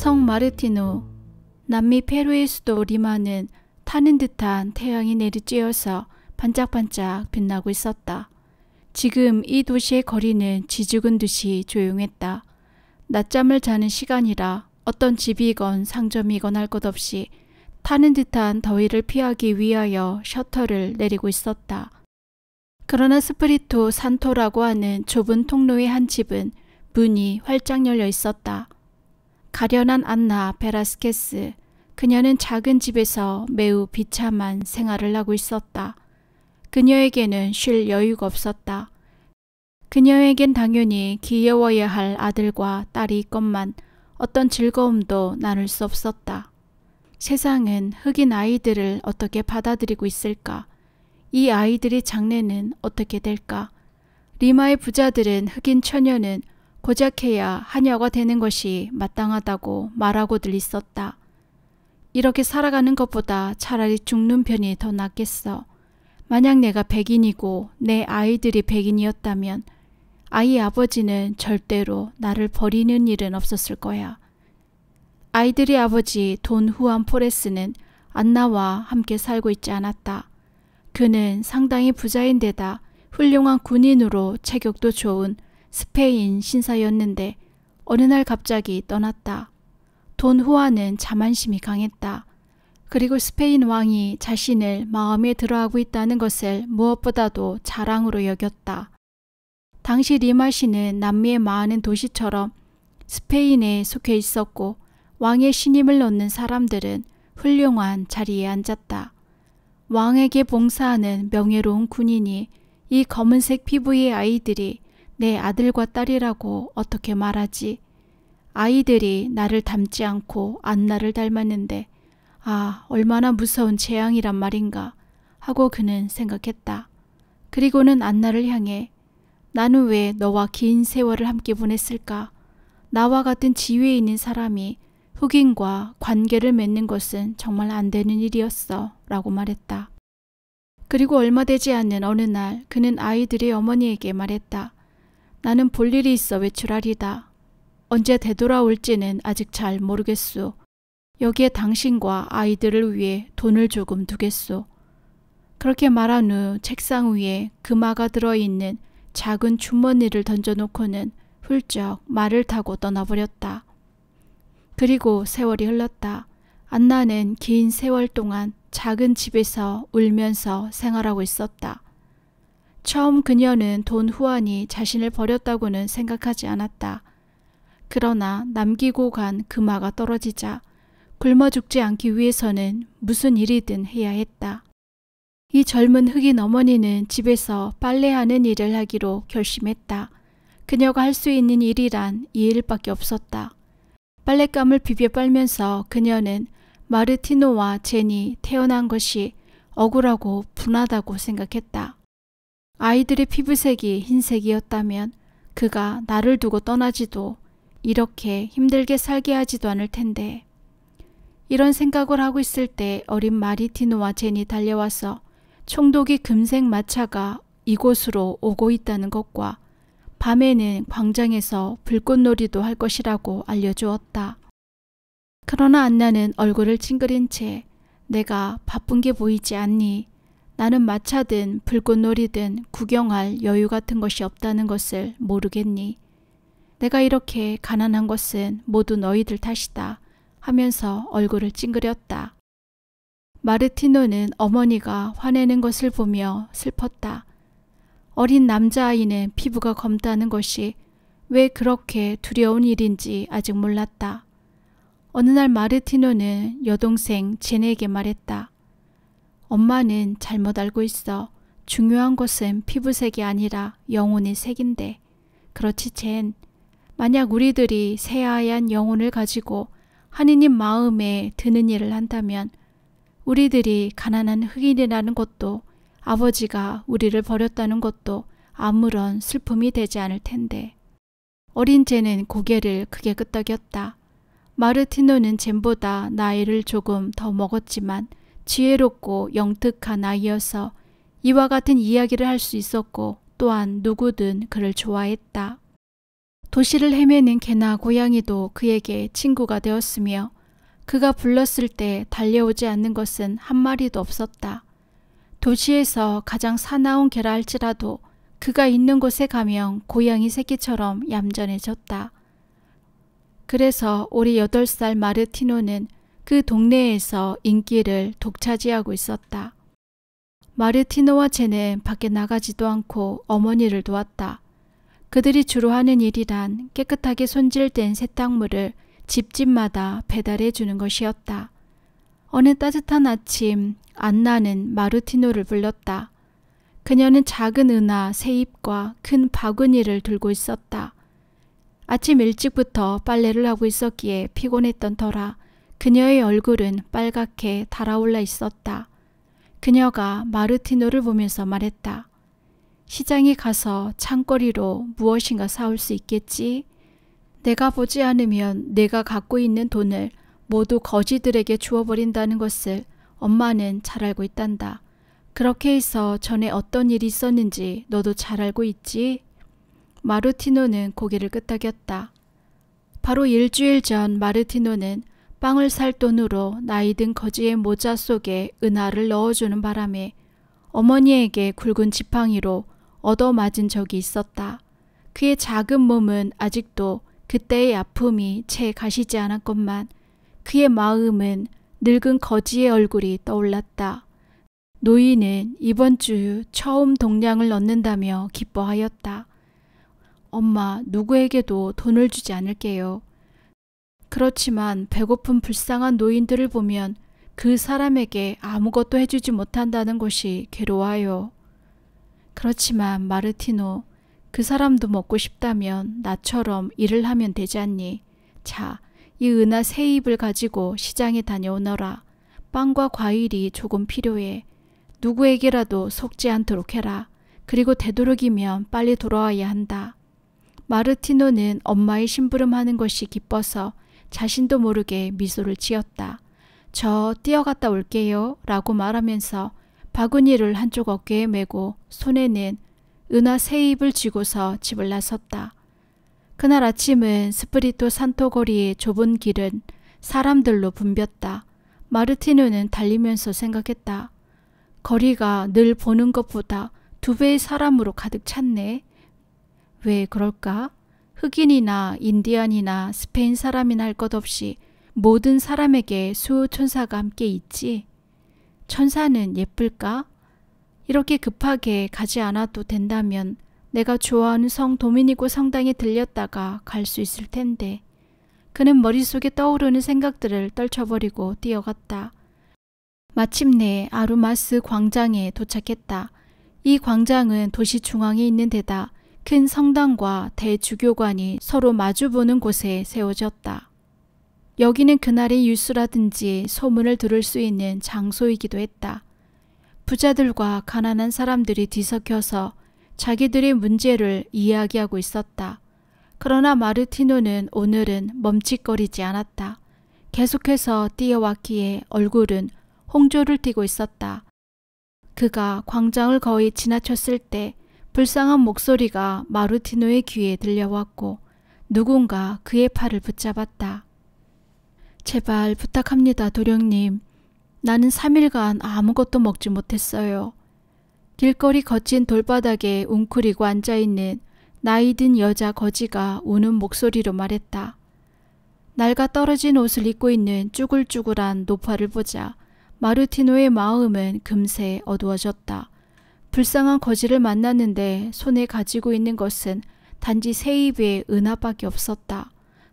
성 마르티노 남미 페루의 수도 리마는 타는 듯한 태양이 내리쬐어서 반짝반짝 빛나고 있었다. 지금 이 도시의 거리는 지죽은 듯이 조용했다. 낮잠을 자는 시간이라 어떤 집이건 상점이건 할 것 없이 타는 듯한 더위를 피하기 위하여 셔터를 내리고 있었다. 그러나 스프리토 산토라고 하는 좁은 통로의 한 집은 문이 활짝 열려 있었다. 가련한 안나 베라스케스. 그녀는 작은 집에서 매우 비참한 생활을 하고 있었다. 그녀에게는 쉴 여유가 없었다. 그녀에겐 당연히 귀여워야 할 아들과 딸이 있건만 어떤 즐거움도 나눌 수 없었다. 세상은 흑인 아이들을 어떻게 받아들이고 있을까? 이 아이들의 장래는 어떻게 될까? 리마의 부자들은 흑인 처녀는 고작해야 하녀가 되는 것이 마땅하다고 말하고들 있었다. 이렇게 살아가는 것보다 차라리 죽는 편이 더 낫겠어. 만약 내가 백인이고 내 아이들이 백인이었다면 아이 아버지는 절대로 나를 버리는 일은 없었을 거야. 아이들의 아버지 돈 후안 포레스는 안나와 함께 살고 있지 않았다. 그는 상당히 부자인 데다 훌륭한 군인으로 체격도 좋은 스페인 신사였는데 어느 날 갑자기 떠났다. 돈 후아는 자만심이 강했다. 그리고 스페인 왕이 자신을 마음에 들어하고 있다는 것을 무엇보다도 자랑으로 여겼다. 당시 리마시는 남미의 많은 도시처럼 스페인에 속해 있었고 왕의 신임을 얻는 사람들은 훌륭한 자리에 앉았다. 왕에게 봉사하는 명예로운 군인이 이 검은색 피부의 아이들이 내 아들과 딸이라고 어떻게 말하지? 아이들이 나를 닮지 않고 안나를 닮았는데, 아, 얼마나 무서운 재앙이란 말인가 하고 그는 생각했다. 그리고는 안나를 향해 나는 왜 너와 긴 세월을 함께 보냈을까? 나와 같은 지위에 있는 사람이 흑인과 관계를 맺는 것은 정말 안 되는 일이었어. 라고 말했다. 그리고 얼마 되지 않는 어느 날 그는 아이들의 어머니에게 말했다. 나는 볼 일이 있어 외출하리다. 언제 되돌아올지는 아직 잘 모르겠소. 여기에 당신과 아이들을 위해 돈을 조금 두겠소. 그렇게 말한 후 책상 위에 금화가 들어있는 작은 주머니를 던져놓고는 훌쩍 말을 타고 떠나버렸다. 그리고 세월이 흘렀다. 안나는 긴 세월 동안 작은 집에서 울면서 생활하고 있었다. 처음 그녀는 돈 후안이 자신을 버렸다고는 생각하지 않았다. 그러나 남기고 간 금화가 떨어지자 굶어 죽지 않기 위해서는 무슨 일이든 해야 했다. 이 젊은 흑인 어머니는 집에서 빨래하는 일을 하기로 결심했다. 그녀가 할 수 있는 일이란 이 일밖에 없었다. 빨랫감을 비벼 빨면서 그녀는 마르티노와 제니 태어난 것이 억울하고 분하다고 생각했다. 아이들의 피부색이 흰색이었다면 그가 나를 두고 떠나지도 이렇게 힘들게 살게 하지도 않을 텐데. 이런 생각을 하고 있을 때 어린 마리티노와 제니 달려와서 총독이 금색 마차가 이곳으로 오고 있다는 것과 밤에는 광장에서 불꽃놀이도 할 것이라고 알려주었다. 그러나 안나는 얼굴을 찡그린 채 내가 바쁜 게 보이지 않니? 나는 마차든 불꽃놀이든 구경할 여유 같은 것이 없다는 것을 모르겠니? 내가 이렇게 가난한 것은 모두 너희들 탓이다 하면서 얼굴을 찡그렸다. 마르티노는 어머니가 화내는 것을 보며 슬펐다. 어린 남자아이는 피부가 검다는 것이 왜 그렇게 두려운 일인지 아직 몰랐다. 어느 날 마르티노는 여동생 제네에게 말했다. 엄마는 잘못 알고 있어. 중요한 것은 피부색이 아니라 영혼의 색인데. 그렇지, 젠. 만약 우리들이 새하얀 영혼을 가지고 하느님 마음에 드는 일을 한다면 우리들이 가난한 흑인이라는 것도 아버지가 우리를 버렸다는 것도 아무런 슬픔이 되지 않을 텐데. 어린 젠은 고개를 크게 끄덕였다. 마르티노는 젠보다 나이를 조금 더 먹었지만 지혜롭고 영특한 아이여서 이와 같은 이야기를 할 수 있었고 또한 누구든 그를 좋아했다. 도시를 헤매는 개나 고양이도 그에게 친구가 되었으며 그가 불렀을 때 달려오지 않는 것은 한 마리도 없었다. 도시에서 가장 사나운 개라 할지라도 그가 있는 곳에 가면 고양이 새끼처럼 얌전해졌다. 그래서 올리 8살 마르티노는 그 동네에서 인기를 독차지하고 있었다. 마르티노와 제는 밖에 나가지도 않고 어머니를 도왔다. 그들이 주로 하는 일이란 깨끗하게 손질된 세탁물을 집집마다 배달해 주는 것이었다. 어느 따뜻한 아침 안나는 마르티노를 불렀다. 그녀는 작은 은하 세입과 큰 바구니를 들고 있었다. 아침 일찍부터 빨래를 하고 있었기에 피곤했던 터라 그녀의 얼굴은 빨갛게 달아올라 있었다. 그녀가 마르티노를 보면서 말했다. 시장에 가서 창거리로 무엇인가 사올 수 있겠지? 내가 보지 않으면 내가 갖고 있는 돈을 모두 거지들에게 주어버린다는 것을 엄마는 잘 알고 있단다. 그렇게 해서 전에 어떤 일이 있었는지 너도 잘 알고 있지? 마르티노는 고개를 끄덕였다. 바로 일주일 전 마르티노는 빵을 살 돈으로 나이 든 거지의 모자 속에 은하를 넣어주는 바람에 어머니에게 굵은 지팡이로 얻어맞은 적이 있었다. 그의 작은 몸은 아직도 그때의 아픔이 채 가시지 않았건만 그의 마음은 늙은 거지의 얼굴이 떠올랐다. 노인은 이번 주 처음 동량을 얻는다며 기뻐하였다. 엄마 누구에게도 돈을 주지 않을게요. 그렇지만 배고픈 불쌍한 노인들을 보면 그 사람에게 아무것도 해주지 못한다는 것이 괴로워요. 그렇지만 마르티노, 그 사람도 먹고 싶다면 나처럼 일을 하면 되지 않니? 자, 이 은하 세 입을 가지고 시장에 다녀오너라. 빵과 과일이 조금 필요해. 누구에게라도 속지 않도록 해라. 그리고 되도록이면 빨리 돌아와야 한다. 마르티노는 엄마의 심부름하는 것이 기뻐서 자신도 모르게 미소를 지었다. 저 뛰어갔다 올게요 라고 말하면서 바구니를 한쪽 어깨에 메고 손에는 은화 세입을 쥐고서 집을 나섰다. 그날 아침은 스프리토 산토거리의 좁은 길은 사람들로 붐볐다. 마르티노는 달리면서 생각했다. 거리가 늘 보는 것보다 두 배의 사람으로 가득 찼네. 왜 그럴까? 흑인이나 인디언이나 스페인 사람이나 할 것 없이 모든 사람에게 수호천사가 함께 있지. 천사는 예쁠까? 이렇게 급하게 가지 않아도 된다면 내가 좋아하는 성 도미니고 성당에 들렸다가 갈 수 있을 텐데. 그는 머릿속에 떠오르는 생각들을 떨쳐버리고 뛰어갔다. 마침내 아루마스 광장에 도착했다. 이 광장은 도시 중앙에 있는 데다 큰 성당과 대주교관이 서로 마주보는 곳에 세워졌다. 여기는 그날의 뉴스라든지 소문을 들을 수 있는 장소이기도 했다. 부자들과 가난한 사람들이 뒤섞여서 자기들의 문제를 이야기하고 있었다. 그러나 마르티노는 오늘은 멈칫거리지 않았다. 계속해서 뛰어왔기에 얼굴은 홍조를 띠고 있었다. 그가 광장을 거의 지나쳤을 때 불쌍한 목소리가 마르티노의 귀에 들려왔고 누군가 그의 팔을 붙잡았다. 제발 부탁합니다, 도령님. 나는 3일간 아무것도 먹지 못했어요. 길거리 거친 돌바닥에 웅크리고 앉아있는 나이 든 여자 거지가 우는 목소리로 말했다. 날가 떨어진 옷을 입고 있는 쭈글쭈글한 노파를 보자 마르티노의 마음은 금세 어두워졌다. 불쌍한 거지를 만났는데 손에 가지고 있는 것은 단지 세입의 은하밖에 없었다.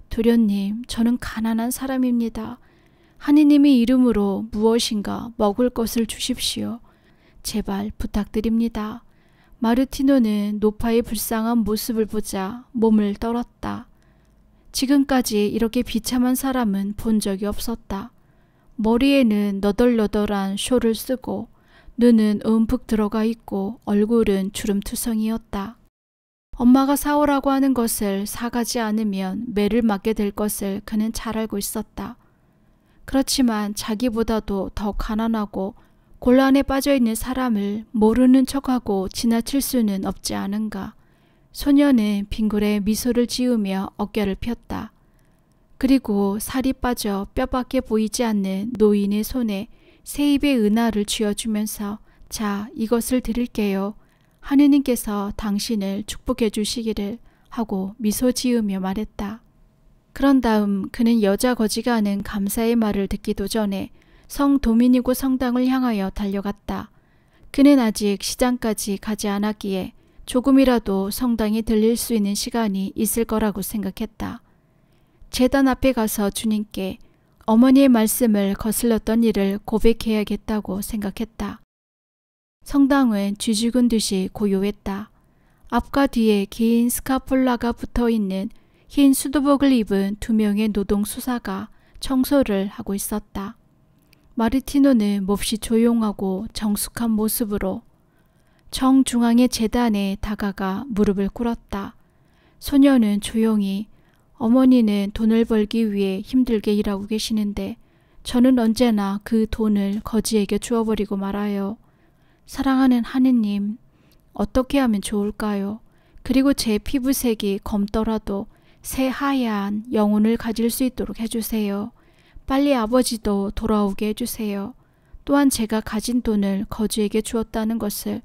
도련님, 저는 가난한 사람입니다. 하느님의 이름으로 무엇인가 먹을 것을 주십시오. 제발 부탁드립니다. 마르티노는 노파의 불쌍한 모습을 보자 몸을 떨었다. 지금까지 이렇게 비참한 사람은 본 적이 없었다. 머리에는 너덜너덜한 쇼를 쓰고 눈은 움푹 들어가 있고 얼굴은 주름투성이었다. 엄마가 사오라고 하는 것을 사가지 않으면 매를 맞게 될 것을 그는 잘 알고 있었다. 그렇지만 자기보다도 더 가난하고 곤란에 빠져 있는 사람을 모르는 척하고 지나칠 수는 없지 않은가. 소녀는 빙굴에 미소를 지으며 어깨를 폈다. 그리고 살이 빠져 뼈밖에 보이지 않는 노인의 손에 세입의 은하를 쥐어주면서 자, 이것을 드릴게요. 하느님께서 당신을 축복해 주시기를 하고 미소 지으며 말했다. 그런 다음 그는 여자 거지가 하는 감사의 말을 듣기도 전에 성 도미니고 성당을 향하여 달려갔다. 그는 아직 시장까지 가지 않았기에 조금이라도 성당이 들릴 수 있는 시간이 있을 거라고 생각했다. 재단 앞에 가서 주님께 어머니의 말씀을 거슬렀던 일을 고백해야겠다고 생각했다. 성당은 쥐죽은 듯이 고요했다. 앞과 뒤에 긴 스카폴라가 붙어 있는 흰 수도복을 입은 두 명의 노동 수사가 청소를 하고 있었다. 마르티노는 몹시 조용하고 정숙한 모습으로 정중앙의 재단에 다가가 무릎을 꿇었다. 소녀는 조용히 어머니는 돈을 벌기 위해 힘들게 일하고 계시는데 저는 언제나 그 돈을 거지에게 주어버리고 말아요. 사랑하는 하느님, 어떻게 하면 좋을까요? 그리고 제 피부색이 검더라도 새하얀 영혼을 가질 수 있도록 해주세요. 빨리 아버지도 돌아오게 해주세요. 또한 제가 가진 돈을 거지에게 주었다는 것을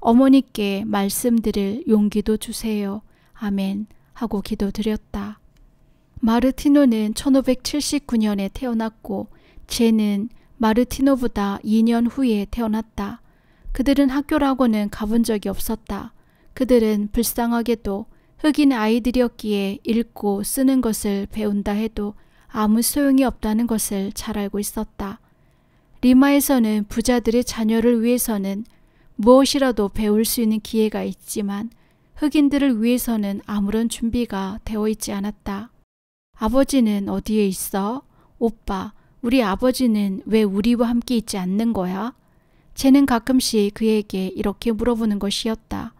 어머니께 말씀드릴 용기도 주세요. 아멘 하고 기도드렸다. 마르티노는 1579년에 태어났고 제는 마르티노보다 2년 후에 태어났다. 그들은 학교라고는 가본 적이 없었다. 그들은 불쌍하게도 흑인 아이들이었기에 읽고 쓰는 것을 배운다 해도 아무 소용이 없다는 것을 잘 알고 있었다. 리마에서는 부자들의 자녀를 위해서는 무엇이라도 배울 수 있는 기회가 있지만 흑인들을 위해서는 아무런 준비가 되어 있지 않았다. 아버지는 어디에 있어? 오빠, 우리 아버지는 왜 우리와 함께 있지 않는 거야? 쟤는 가끔씩 그에게 이렇게 물어보는 것이었다.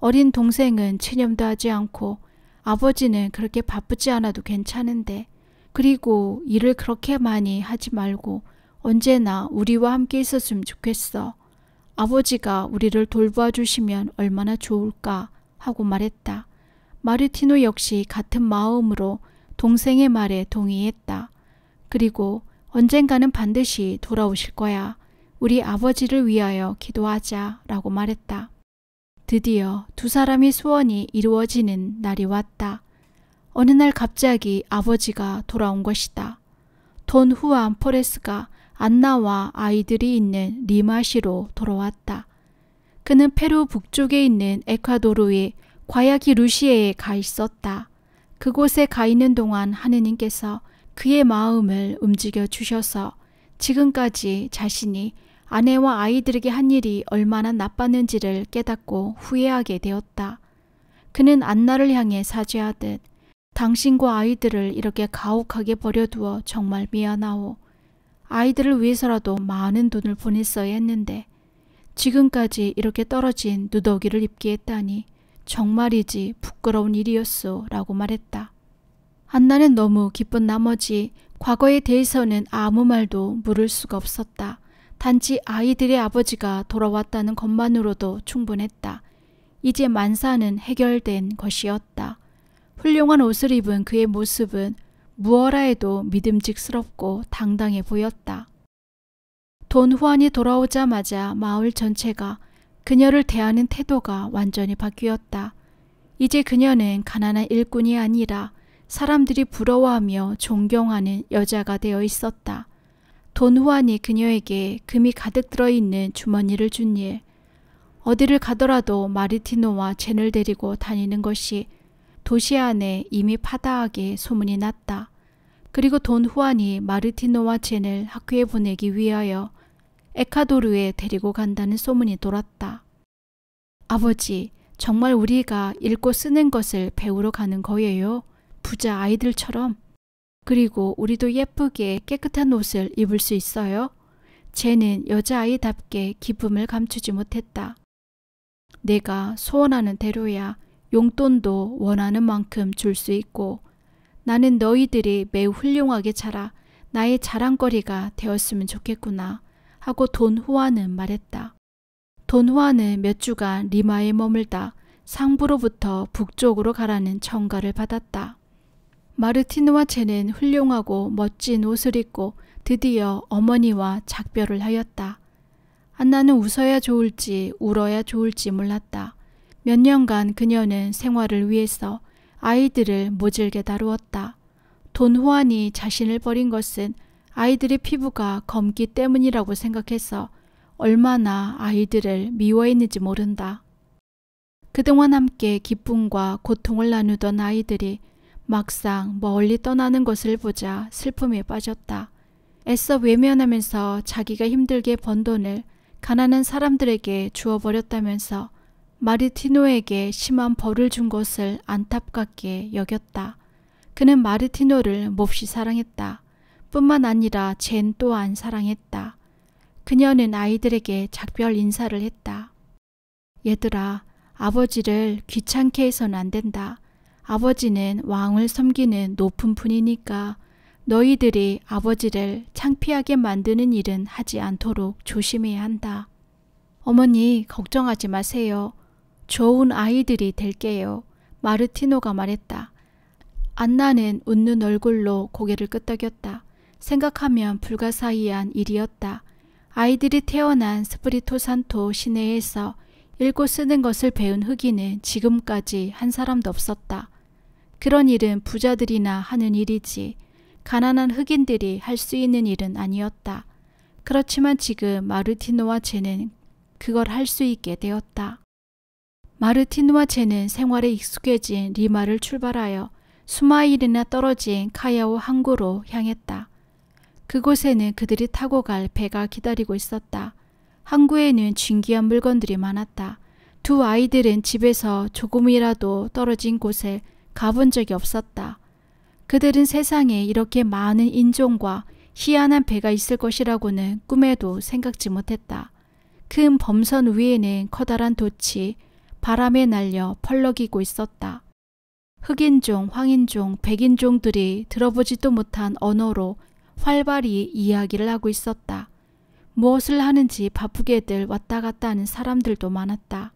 어린 동생은 체념도 하지 않고 아버지는 그렇게 바쁘지 않아도 괜찮은데 그리고 일을 그렇게 많이 하지 말고 언제나 우리와 함께 있었으면 좋겠어. 아버지가 우리를 돌보아 주시면 얼마나 좋을까 하고 말했다. 마르티노 역시 같은 마음으로 동생의 말에 동의했다. 그리고 언젠가는 반드시 돌아오실 거야. 우리 아버지를 위하여 기도하자 라고 말했다. 드디어 두사람이 소원이 이루어지는 날이 왔다. 어느 날 갑자기 아버지가 돌아온 것이다. 돈 후안 포레스가 안나와 아이들이 있는 리마시로 돌아왔다. 그는 페루 북쪽에 있는 에콰도르의 과야키 루시에에 가 있었다. 그곳에 가 있는 동안 하느님께서 그의 마음을 움직여 주셔서 지금까지 자신이 아내와 아이들에게 한 일이 얼마나 나빴는지를 깨닫고 후회하게 되었다. 그는 안나를 향해 사죄하듯 당신과 아이들을 이렇게 가혹하게 버려두어 정말 미안하오. 아이들을 위해서라도 많은 돈을 보냈어야 했는데 지금까지 이렇게 떨어진 누더기를 입게 했다니 정말이지 부끄러운 일이었소 라고 말했다. 한나는 너무 기쁜 나머지 과거에 대해서는 아무 말도 물을 수가 없었다. 단지 아이들의 아버지가 돌아왔다는 것만으로도 충분했다. 이제 만사는 해결된 것이었다. 훌륭한 옷을 입은 그의 모습은 무어라 해도 믿음직스럽고 당당해 보였다. 돈 후안이 돌아오자마자 마을 전체가 그녀를 대하는 태도가 완전히 바뀌었다. 이제 그녀는 가난한 일꾼이 아니라 사람들이 부러워하며 존경하는 여자가 되어 있었다. 돈 후안이 그녀에게 금이 가득 들어있는 주머니를 준 일. 어디를 가더라도 마르티노와 젠을 데리고 다니는 것이 도시 안에 이미 파다하게 소문이 났다. 그리고 돈 후안이 마르티노와 젠을 학교에 보내기 위하여 에콰도르에 데리고 간다는 소문이 돌았다. 아버지, 정말 우리가 읽고 쓰는 것을 배우러 가는 거예요. 부자 아이들처럼. 그리고 우리도 예쁘게 깨끗한 옷을 입을 수 있어요. 쟤는 여자아이답게 기쁨을 감추지 못했다. 내가 소원하는 대로야 용돈도 원하는 만큼 줄 수 있고 나는 너희들이 매우 훌륭하게 자라 나의 자랑거리가 되었으면 좋겠구나. 하고 돈후아는 말했다. 돈후아는 몇 주간 리마에 머물다 상부로부터 북쪽으로 가라는 청가를 받았다. 마르티누와 채는 훌륭하고 멋진 옷을 입고 드디어 어머니와 작별을 하였다. 안나는 웃어야 좋을지 울어야 좋을지 몰랐다. 몇 년간 그녀는 생활을 위해서 아이들을 모질게 다루었다. 돈후안이 자신을 버린 것은 아이들의 피부가 검기 때문이라고 생각해서 얼마나 아이들을 미워했는지 모른다. 그동안 함께 기쁨과 고통을 나누던 아이들이 막상 멀리 떠나는 것을 보자 슬픔에 빠졌다. 애써 외면하면서 자기가 힘들게 번 돈을 가난한 사람들에게 주어버렸다면서 마르티노에게 심한 벌을 준 것을 안타깝게 여겼다. 그는 마르티노를 몹시 사랑했다. 뿐만 아니라 젠 또한 사랑했다. 그녀는 아이들에게 작별 인사를 했다. 얘들아, 아버지를 귀찮게 해선 안 된다. 아버지는 왕을 섬기는 높은 분이니까 너희들이 아버지를 창피하게 만드는 일은 하지 않도록 조심해야 한다. 어머니, 걱정하지 마세요. 좋은 아이들이 될게요. 마르티노가 말했다. 안나는 웃는 얼굴로 고개를 끄덕였다. 생각하면 불가사의한 일이었다. 아이들이 태어난 스프리토산토 시내에서 읽고 쓰는 것을 배운 흑인은 지금까지 한 사람도 없었다. 그런 일은 부자들이나 하는 일이지 가난한 흑인들이 할 수 있는 일은 아니었다. 그렇지만 지금 마르티노와 쟤는 그걸 할 수 있게 되었다. 마르티노와 쟤는 생활에 익숙해진 리마를 출발하여 수마일이나 떨어진 카야오 항구로 향했다. 그곳에는 그들이 타고 갈 배가 기다리고 있었다. 항구에는 진귀한 물건들이 많았다. 두 아이들은 집에서 조금이라도 떨어진 곳에 가본 적이 없었다. 그들은 세상에 이렇게 많은 인종과 희한한 배가 있을 것이라고는 꿈에도 생각지 못했다. 큰 범선 위에는 커다란 돛이 바람에 날려 펄럭이고 있었다. 흑인종, 황인종, 백인종들이 들어보지도 못한 언어로 활발히 이야기를 하고 있었다. 무엇을 하는지 바쁘게들 왔다 갔다 하는 사람들도 많았다.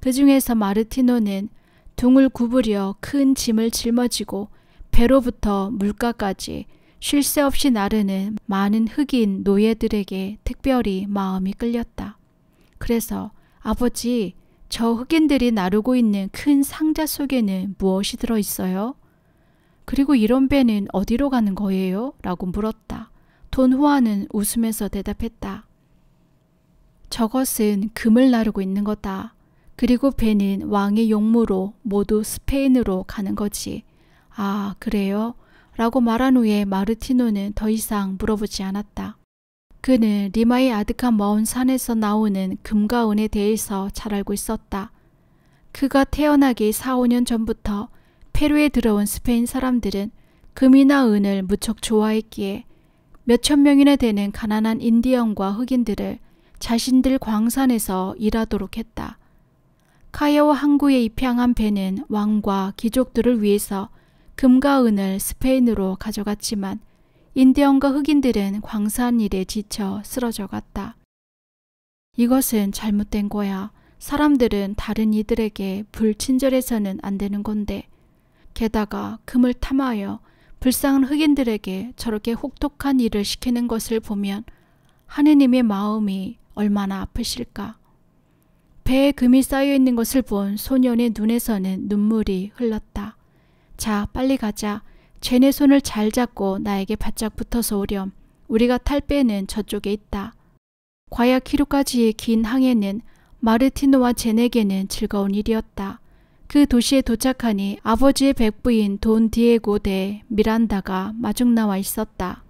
그 중에서 마르티노는 둥을 구부려 큰 짐을 짊어지고 배로부터 물가까지 쉴 새 없이 나르는 많은 흑인 노예들에게 특별히 마음이 끌렸다. 그래서 아버지, 저 흑인들이 나르고 있는 큰 상자 속에는 무엇이 들어 있어요? 그리고 이런 배는 어디로 가는 거예요? 라고 물었다. 돈 후아는 웃으면서 대답했다. 저것은 금을 나르고 있는 거다. 그리고 배는 왕의 용무로 모두 스페인으로 가는 거지. 아, 그래요? 라고 말한 후에 마르티노는 더 이상 물어보지 않았다. 그는 리마의 아득한 먼 산에서 나오는 금과 은에 대해서 잘 알고 있었다. 그가 태어나기 4, 5년 전부터 페루에 들어온 스페인 사람들은 금이나 은을 무척 좋아했기에 몇천 명이나 되는 가난한 인디언과 흑인들을 자신들 광산에서 일하도록 했다. 카이오 항구에 입양한 배는 왕과 귀족들을 위해서 금과 은을 스페인으로 가져갔지만 인디언과 흑인들은 광산 일에 지쳐 쓰러져 갔다. 이것은 잘못된 거야. 사람들은 다른 이들에게 불친절해서는 안 되는 건데 게다가 금을 탐하여 불쌍한 흑인들에게 저렇게 혹독한 일을 시키는 것을 보면 하느님의 마음이 얼마나 아프실까. 배에 금이 쌓여 있는 것을 본 소년의 눈에서는 눈물이 흘렀다. 자, 빨리 가자. 쟤네 손을 잘 잡고 나에게 바짝 붙어서 오렴. 우리가 탈 배는 저쪽에 있다. 과야키루까지의 긴 항해는 마르티노와 네에게는 즐거운 일이었다. 그 도시에 도착하니 아버지의 백부인 돈 디에고 대 미란다가 마중 나와 있었다.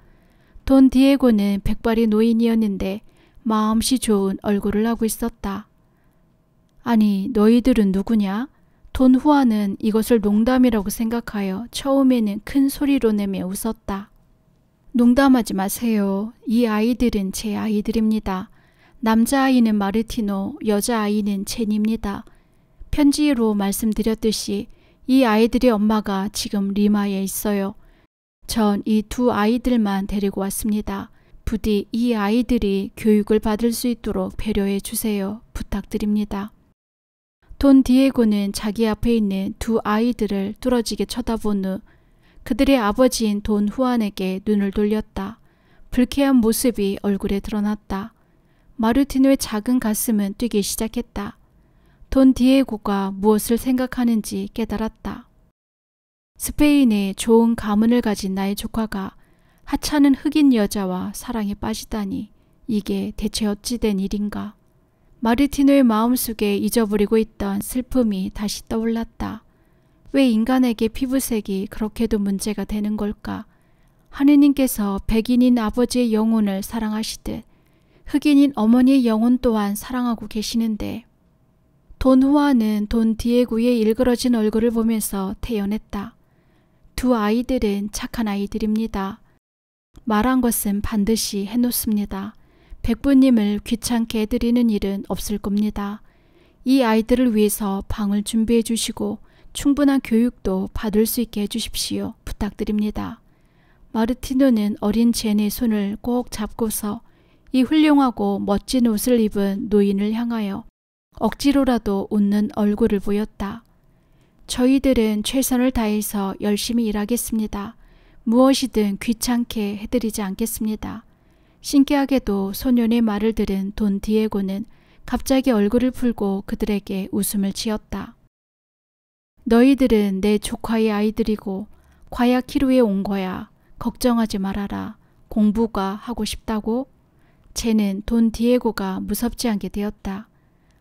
돈 디에고는 백발이 노인이었는데 마음씨 좋은 얼굴을 하고 있었다. 아니, 너희들은 누구냐? 돈 후아는 이것을 농담이라고 생각하여 처음에는 큰 소리로 내며 웃었다. 농담하지 마세요. 이 아이들은 제 아이들입니다. 남자아이는 마르티노, 여자아이는 제니입니다 편지로 말씀드렸듯이 이 아이들의 엄마가 지금 리마에 있어요. 전 이 두 아이들만 데리고 왔습니다. 부디 이 아이들이 교육을 받을 수 있도록 배려해 주세요. 부탁드립니다. 돈 디에고는 자기 앞에 있는 두 아이들을 뚫어지게 쳐다본 후 그들의 아버지인 돈 후안에게 눈을 돌렸다. 불쾌한 모습이 얼굴에 드러났다. 마르티노의 작은 가슴은 뛰기 시작했다. 돈 디에고가 무엇을 생각하는지 깨달았다. 스페인의 좋은 가문을 가진 나의 조카가 하찮은 흑인 여자와 사랑에 빠지다니 이게 대체 어찌 된 일인가. 마르티노의 마음속에 잊어버리고 있던 슬픔이 다시 떠올랐다. 왜 인간에게 피부색이 그렇게도 문제가 되는 걸까? 하느님께서 백인인 아버지의 영혼을 사랑하시듯 흑인인 어머니의 영혼 또한 사랑하고 계시는데 돈 후아는 돈디에구의 일그러진 얼굴을 보면서 태연했다. 두 아이들은 착한 아이들입니다. 말한 것은 반드시 해놓습니다. 백부님을 귀찮게 해드리는 일은 없을 겁니다. 이 아이들을 위해서 방을 준비해 주시고 충분한 교육도 받을 수 있게 해주십시오. 부탁드립니다. 마르티노는 어린 제네 손을 꼭 잡고서 이 훌륭하고 멋진 옷을 입은 노인을 향하여 억지로라도 웃는 얼굴을 보였다. 저희들은 최선을 다해서 열심히 일하겠습니다. 무엇이든 귀찮게 해드리지 않겠습니다. 신기하게도 소년의 말을 들은 돈 디에고는 갑자기 얼굴을 풀고 그들에게 웃음을 지었다. 너희들은 내 조카의 아이들이고 과야키루에 온 거야. 걱정하지 말아라. 공부가 하고 싶다고? 쟤는 돈 디에고가 무섭지 않게 되었다.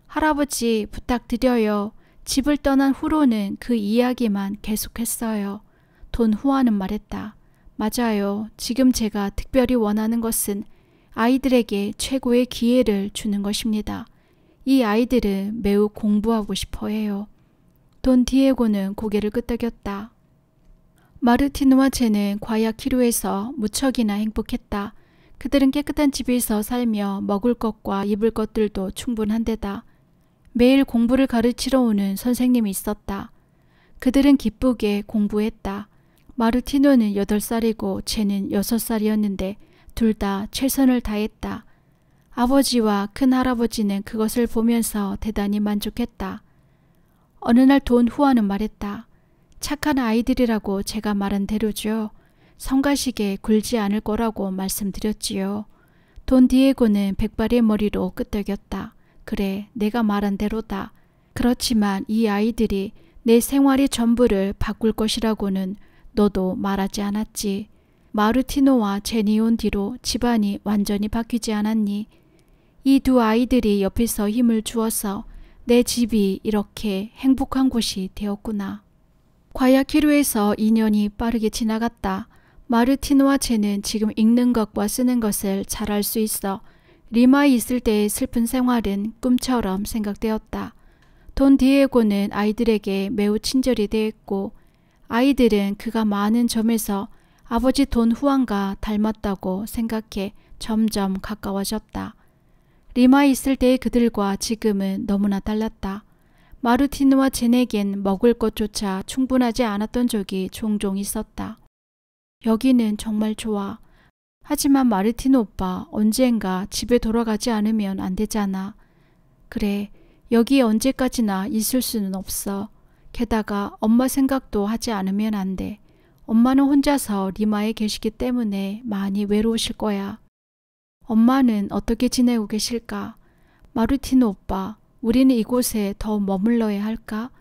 할아버지 부탁드려요. 집을 떠난 후로는 그 이야기만 계속했어요. 돈 후아는 말했다. 맞아요. 지금 제가 특별히 원하는 것은 아이들에게 최고의 기회를 주는 것입니다. 이 아이들은 매우 공부하고 싶어 해요. 돈 디에고는 고개를 끄덕였다. 마르티누와 제는 과야키루에서 무척이나 행복했다. 그들은 깨끗한 집에서 살며 먹을 것과 입을 것들도 충분한데다. 매일 공부를 가르치러 오는 선생님이 있었다. 그들은 기쁘게 공부했다. 마르티노는 8살이고 쟤는 6살이었는데 둘 다 최선을 다했다. 아버지와 큰할아버지는 그것을 보면서 대단히 만족했다. 어느 날 돈 후아는 말했다. 착한 아이들이라고 제가 말한 대로죠. 성가시게 굴지 않을 거라고 말씀드렸지요. 돈 디에고는 백발의 머리로 끄덕였다. 그래, 내가 말한 대로다. 그렇지만 이 아이들이 내 생활의 전부를 바꿀 것이라고는 너도 말하지 않았지. 마르티노와 제니온 뒤로 집안이 완전히 바뀌지 않았니? 이 두 아이들이 옆에서 힘을 주어서 내 집이 이렇게 행복한 곳이 되었구나. 과야키루에서 2년이 빠르게 지나갔다. 마르티노와 제는 지금 읽는 것과 쓰는 것을 잘할수 있어 리마에 있을 때의 슬픈 생활은 꿈처럼 생각되었다. 돈 디에고는 아이들에게 매우 친절히 대했고 아이들은 그가 많은 점에서 아버지 돈 후안과 닮았다고 생각해 점점 가까워졌다. 리마에 있을 때의 그들과 지금은 너무나 달랐다. 마르티누와 제네겐 먹을 것조차 충분하지 않았던 적이 종종 있었다. 여기는 정말 좋아. 하지만 마르틴 오빠 언젠가 집에 돌아가지 않으면 안 되잖아. 그래, 여기 언제까지나 있을 수는 없어. 게다가 엄마 생각도 하지 않으면 안 돼. 엄마는 혼자서 리마에 계시기 때문에 많이 외로우실 거야. 엄마는 어떻게 지내고 계실까? 마르틴 오빠, 우리는 이곳에 더 머물러야 할까?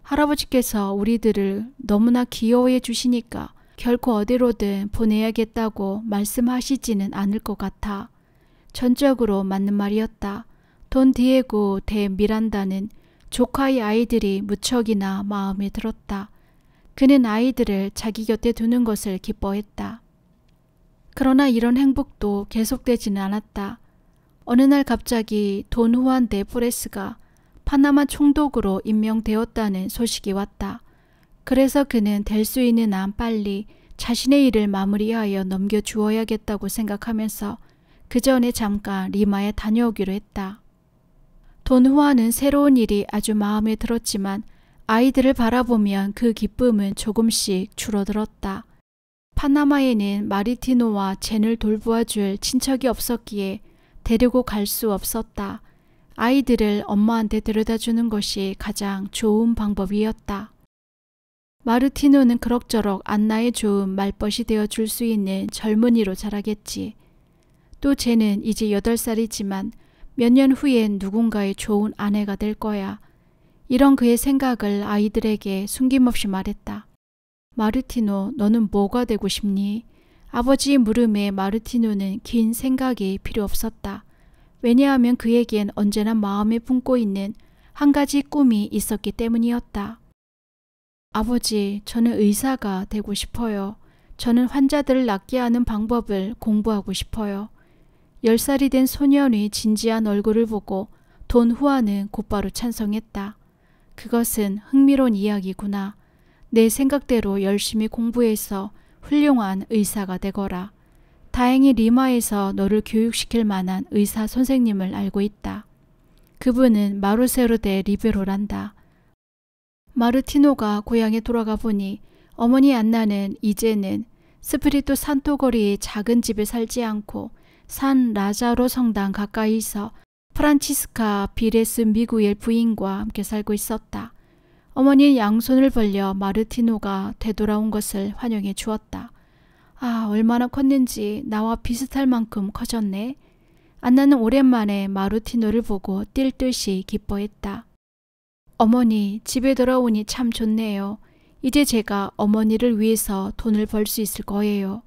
할아버지께서 우리들을 너무나 귀여워해 주시니까 결코 어디로든 보내야겠다고 말씀하시지는 않을 것 같아. 전적으로 맞는 말이었다. 돈 디에고 대 미란다는 조카의 아이들이 무척이나 마음에 들었다. 그는 아이들을 자기 곁에 두는 것을 기뻐했다. 그러나 이런 행복도 계속되지는 않았다. 어느 날 갑자기 돈 후안 데 포레스가 파나마 총독으로 임명되었다는 소식이 왔다. 그래서 그는 될 수 있는 한 빨리 자신의 일을 마무리하여 넘겨주어야겠다고 생각하면서 그 전에 잠깐 리마에 다녀오기로 했다. 돈 후아는 새로운 일이 아주 마음에 들었지만 아이들을 바라보면 그 기쁨은 조금씩 줄어들었다. 파나마에는 마리티노와 젠을 돌보아 줄 친척이 없었기에 데리고 갈 수 없었다. 아이들을 엄마한테 데려다 주는 것이 가장 좋은 방법이었다. 마르티노는 그럭저럭 안나의 좋은 말벗이 되어 줄 수 있는 젊은이로 자라겠지. 또 쟤는 이제 여덟 살이지만 몇 년 후엔 누군가의 좋은 아내가 될 거야. 이런 그의 생각을 아이들에게 숨김없이 말했다. 마르티노, 너는 뭐가 되고 싶니? 아버지의 물음에 마르티노는 긴 생각이 필요 없었다. 왜냐하면 그에겐 언제나 마음에 품고 있는 한 가지 꿈이 있었기 때문이었다. 아버지, 저는 의사가 되고 싶어요. 저는 환자들을 낫게 하는 방법을 공부하고 싶어요. 10살이 된 소년의 진지한 얼굴을 보고 돈 후아는 곧바로 찬성했다. 그것은 흥미로운 이야기구나. 내 생각대로 열심히 공부해서 훌륭한 의사가 되거라. 다행히 리마에서 너를 교육시킬 만한 의사 선생님을 알고 있다. 그분은 마루세르 대 리베로란다. 마르티노가 고향에 돌아가 보니 어머니 안나는 이제는 스프리토 산토거리의 작은 집에 살지 않고 산 라자로 성당 가까이서 프란치스카 비레스 미구엘 부인과 함께 살고 있었다. 어머니의 양손을 벌려 마르티노가 되돌아온 것을 환영해 주었다. 아, 얼마나 컸는지 나와 비슷할 만큼 커졌네. 안나는 오랜만에 마르티노를 보고 뛸 듯이 기뻐했다. 어머니, 집에 돌아오니 참 좋네요. 이제 제가 어머니를 위해서 돈을 벌 수 있을 거예요.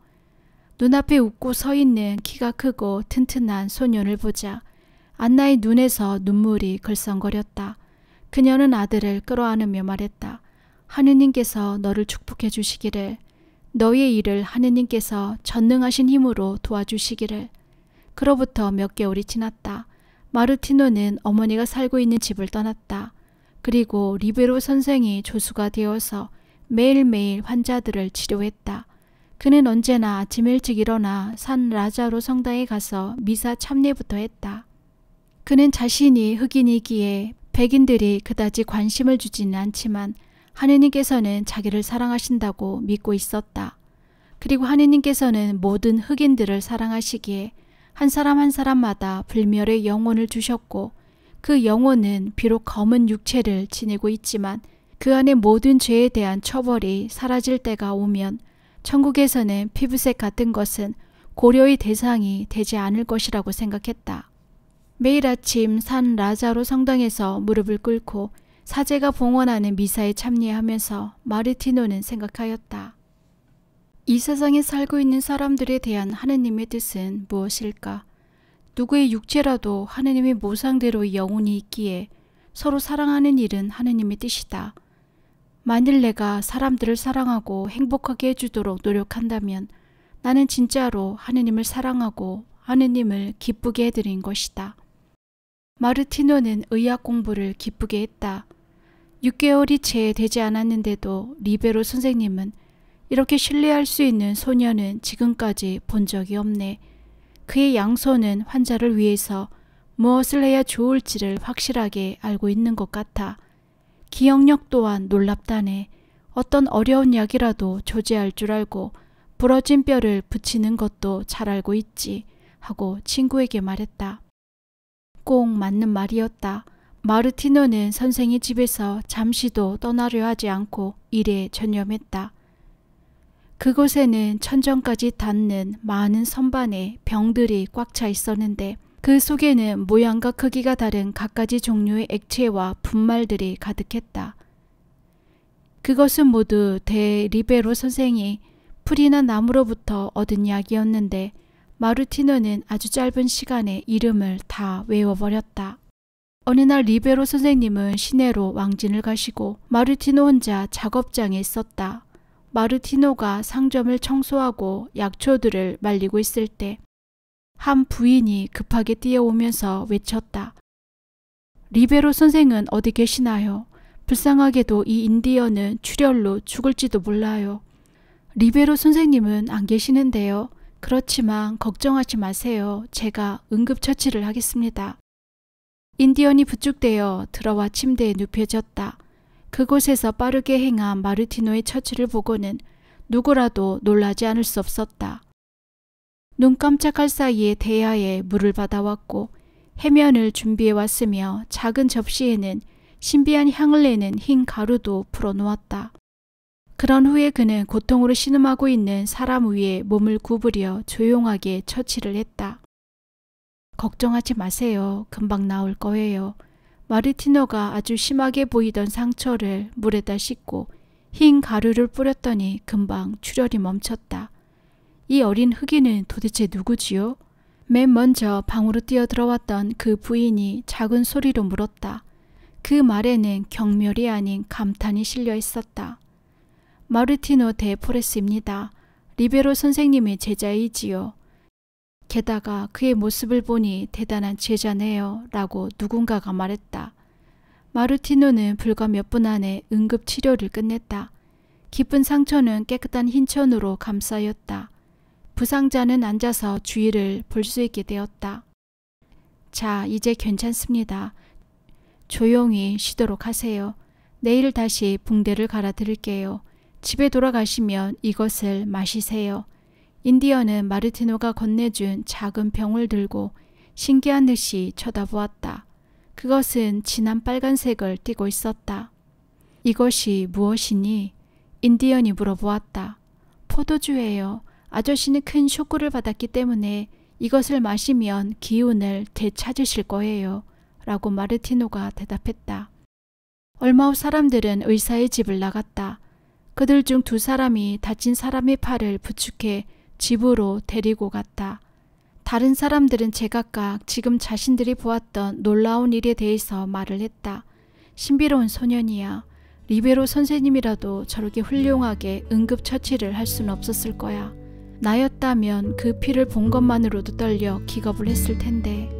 눈앞에 웃고 서 있는 키가 크고 튼튼한 소년을 보자 안나의 눈에서 눈물이 글썽거렸다. 그녀는 아들을 끌어안으며 말했다. 하느님께서 너를 축복해 주시기를. 너의 일을 하느님께서 전능하신 힘으로 도와주시기를. 그로부터 몇 개월이 지났다. 마르티노는 어머니가 살고 있는 집을 떠났다. 그리고 리베로 선생이 조수가 되어서 매일매일 환자들을 치료했다. 그는 언제나 아침 일찍 일어나 산 라자로 성당에 가서 미사 참례부터 했다. 그는 자신이 흑인이기에 백인들이 그다지 관심을 주지는 않지만 하느님께서는 자기를 사랑하신다고 믿고 있었다. 그리고 하느님께서는 모든 흑인들을 사랑하시기에 한 사람 한 사람마다 불멸의 영혼을 주셨고 그 영혼은 비록 검은 육체를 지니고 있지만 그 안에 모든 죄에 대한 처벌이 사라질 때가 오면 천국에서는 피부색 같은 것은 고려의 대상이 되지 않을 것이라고 생각했다. 매일 아침 산 라자로 성당에서 무릎을 꿇고 사제가 봉헌하는 미사에 참여하면서 마르티노는 생각하였다. 이 세상에 살고 있는 사람들에 대한 하느님의 뜻은 무엇일까? 누구의 육체라도 하느님의 모상대로 영혼이 있기에 서로 사랑하는 일은 하느님의 뜻이다. 만일 내가 사람들을 사랑하고 행복하게 해주도록 노력한다면 나는 진짜로 하느님을 사랑하고 하느님을 기쁘게 해드린 것이다. 마르티노는 의학 공부를 기쁘게 했다. 6개월이 채 되지 않았는데도 리베로 선생님은 이렇게 신뢰할 수 있는 소녀는 지금까지 본 적이 없네. 그의 양손은 환자를 위해서 무엇을 해야 좋을지를 확실하게 알고 있는 것 같아 기억력 또한 놀랍다네. 어떤 어려운 약이라도 조제할 줄 알고 부러진 뼈를 붙이는 것도 잘 알고 있지 하고 친구에게 말했다. 꼭 맞는 말이었다. 마르티노는 선생의 집에서 잠시도 떠나려 하지 않고 일에 전념했다. 그곳에는 천정까지 닿는 많은 선반에 병들이 꽉 차 있었는데 그 속에는 모양과 크기가 다른 갖가지 종류의 액체와 분말들이 가득했다. 그것은 모두 대 리베로 선생이 풀이나 나무로부터 얻은 약이었는데 마르티노는 아주 짧은 시간에 이름을 다 외워버렸다. 어느 날 리베로 선생님은 시내로 왕진을 가시고 마르티노 혼자 작업장에 있었다. 마르티노가 상점을 청소하고 약초들을 말리고 있을 때 한 부인이 급하게 뛰어오면서 외쳤다. 리베로 선생은 어디 계시나요? 불쌍하게도 이 인디언은 출혈로 죽을지도 몰라요. 리베로 선생님은 안 계시는데요. 그렇지만 걱정하지 마세요. 제가 응급처치를 하겠습니다. 인디언이 부축되어 들어와 침대에 눕혀졌다. 그곳에서 빠르게 행한 마르티노의 처치를 보고는 누구라도 놀라지 않을 수 없었다. 눈 깜짝할 사이에 대야에 물을 받아왔고 해면을 준비해 왔으며 작은 접시에는 신비한 향을 내는 흰 가루도 풀어놓았다. 그런 후에 그는 고통으로 신음하고 있는 사람 위에 몸을 구부려 조용하게 처치를 했다. 걱정하지 마세요. 금방 나올 거예요. 마르티노가 아주 심하게 보이던 상처를 물에다 씻고 흰 가루를 뿌렸더니 금방 출혈이 멈췄다. 이 어린 흑인은 도대체 누구지요? 맨 먼저 방으로 뛰어들어왔던 그 부인이 작은 소리로 물었다. 그 말에는 경멸이 아닌 감탄이 실려 있었다. 마르티노 데 포레스입니다. 리베로 선생님의 제자이지요. 게다가 그의 모습을 보니 대단한 제자네요. 라고 누군가가 말했다. 마르티노는 불과 몇 분 안에 응급 치료를 끝냈다. 깊은 상처는 깨끗한 흰천으로 감싸였다. 부상자는 앉아서 주위를 볼 수 있게 되었다. 자, 이제 괜찮습니다. 조용히 쉬도록 하세요. 내일 다시 붕대를 갈아드릴게요. 집에 돌아가시면 이것을 마시세요. 인디언은 마르티노가 건네준 작은 병을 들고 신기한 듯이 쳐다보았다. 그것은 진한 빨간색을 띠고 있었다. 이것이 무엇이니? 인디언이 물어보았다. 포도주예요. 아저씨는 큰 쇼크를 받았기 때문에 이것을 마시면 기운을 되찾으실 거예요. 라고 마르티노가 대답했다. 얼마 후 사람들은 의사의 집을 나갔다. 그들 중 두 사람이 다친 사람의 팔을 부축해 집으로 데리고 갔다. 다른 사람들은 제각각 지금 자신들이 보았던 놀라운 일에 대해서 말을 했다. 신비로운 소년이야. 리베로 선생님이라도 저렇게 훌륭하게 응급처치를 할 수는 없었을 거야. 나였다면 그 피를 본 것만으로도 떨려 기겁을 했을 텐데.